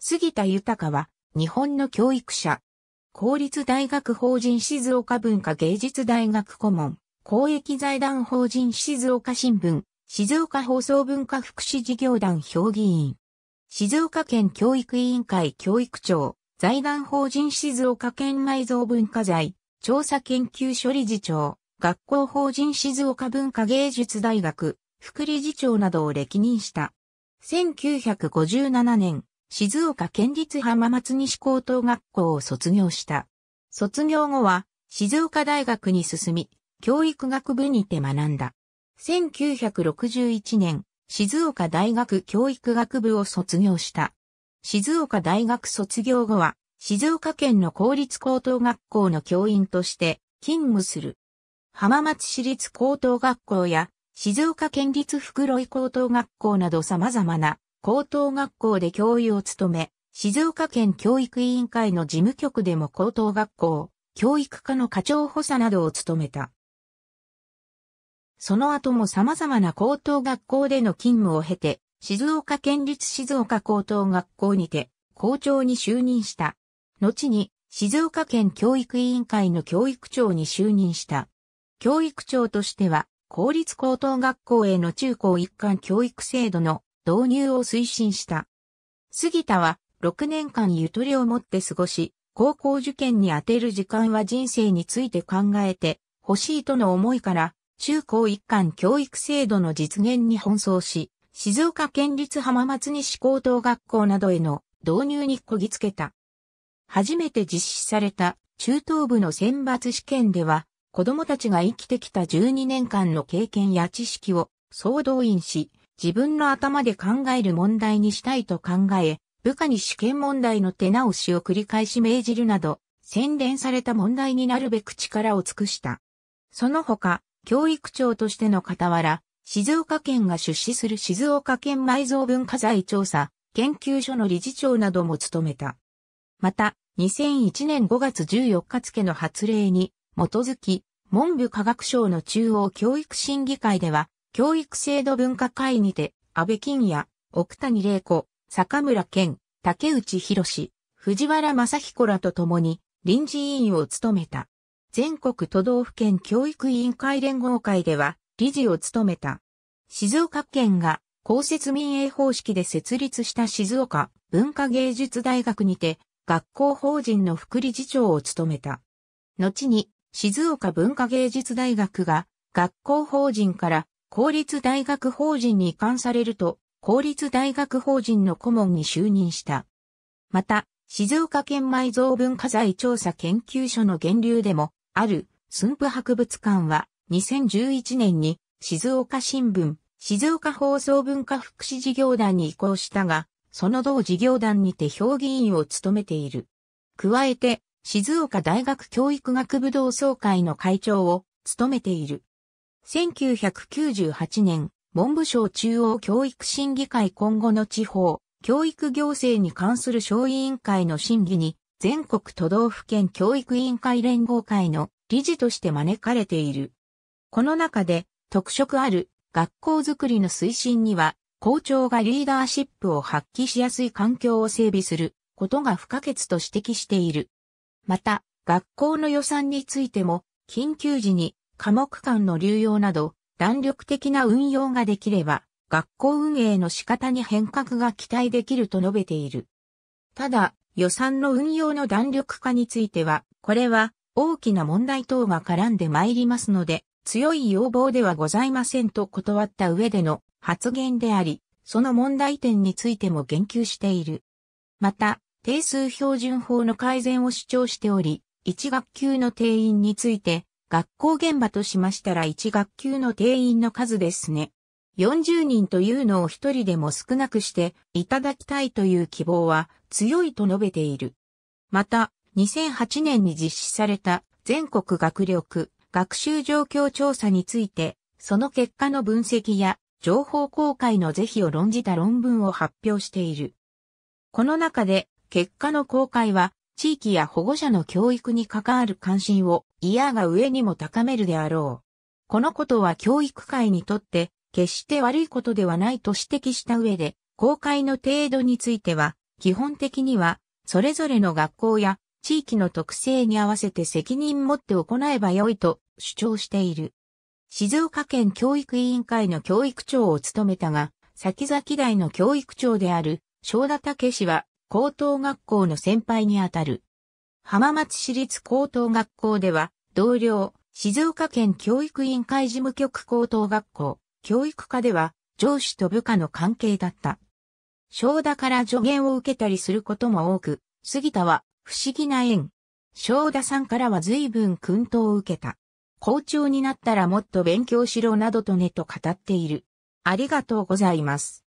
杉田豊は、日本の教育者。公立大学法人静岡文化芸術大学顧問。公益財団法人静岡新聞。静岡放送文化福祉事業団評議員。静岡県教育委員会教育長。財団法人静岡県内蔵文化財。調査研究所理事長。学校法人静岡文化芸術大学。副理事長などを歴任した。1957年、静岡県立浜松西高等学校を卒業した。卒業後は、静岡大学に進み、教育学部にて学んだ。1961年、静岡大学教育学部を卒業した。静岡大学卒業後は、静岡県の公立高等学校の教員として勤務する。浜松市立高等学校や静岡県立袋井高等学校など様々な高等学校で教諭を務め、静岡県教育委員会の事務局でも高等学校、教育課の課長補佐などを務めた。その後も様々な高等学校での勤務を経て、静岡県立静岡高等学校にて校長に就任した。後に静岡県教育委員会の教育長に就任した。教育長としては、公立高等学校への中高一貫教育制度の導入を推進した。杉田は6年間ゆとりを持って過ごし、高校受験に充てる時間は人生について考えて欲しいとの思いから、中高一貫教育制度の実現に奔走し、静岡県立浜松西高等学校などへの導入にこぎつけた。初めて実施された中等部の選抜試験では、子供たちが生きてきた12年間の経験や知識を総動員し、自分の頭で考える問題にしたいと考え、部下に試験問題の手直しを繰り返し命じるなど、洗練された問題になるべく力を尽くした。その他、教育長としての傍ら、静岡県が出資する静岡県埋蔵文化財調査、研究所の理事長なども務めた。また、2001年5月14日付の発令に基づき、文部科学省の中央教育審議会では、教育制度文化会にて、安倍金也、奥谷玲子、坂村健、竹内博藤原正彦らと共に臨時委員を務めた。全国都道府県教育委員会連合会では理事を務めた。静岡県が公設民営方式で設立した静岡文化芸術大学にて学校法人の副理事長を務めた。後に静岡文化芸術大学が学校法人から公立大学法人に移管されると、公立大学法人の顧問に就任した。また、静岡県埋蔵文化財調査研究所の源流でも、ある、駿府博物館は、2011年に、静岡新聞、静岡放送文化福祉事業団に移行したが、その同事業団にて評議員を務めている。加えて、静岡大学教育学部同窓会の会長を務めている。1998年、文部省中央教育審議会今後の地方、教育行政に関する小委員会の審議に、全国都道府県教育委員会連合会の理事として招かれている。この中で、特色ある学校づくりの推進には、校長がリーダーシップを発揮しやすい環境を整備することが不可欠と指摘している。また、学校の予算についても、緊急時に科目間の流用など、弾力的な運用ができれば、学校運営の仕方に変革が期待できると述べている。ただ、予算の運用の弾力化については、これは大きな問題等が絡んでまいりますので、強い要望ではございませんと断った上での発言であり、その問題点についても言及している。また、定数標準法の改善を主張しており、1学級の定員について、学校現場としましたら1学級の定員の数ですね。40人というのを一人でも少なくしていただきたいという希望は強いと述べている。また、2008年に実施された全国学力学習状況調査について、その結果の分析や情報公開の是非を論じた論文を発表している。この中で結果の公開は地域や保護者の教育に関わる関心を、嫌が上にも高めるであろう。このことは教育界にとって、決して悪いことではないと指摘した上で、公開の程度については、基本的には、それぞれの学校や地域の特性に合わせて責任持って行えばよいと主張している。静岡県教育委員会の教育長を務めたが、先々代の教育長である、正田武氏は高等学校の先輩にあたる。浜松市立高等学校では、同僚、静岡県教育委員会事務局高等学校、教育課では、上司と部下の関係だった。正田から助言を受けたりすることも多く、杉田は不思議な縁。正田さんからは随分訓導を受けた。校長になったらもっと勉強しろなどとねと語っている。ありがとうございます。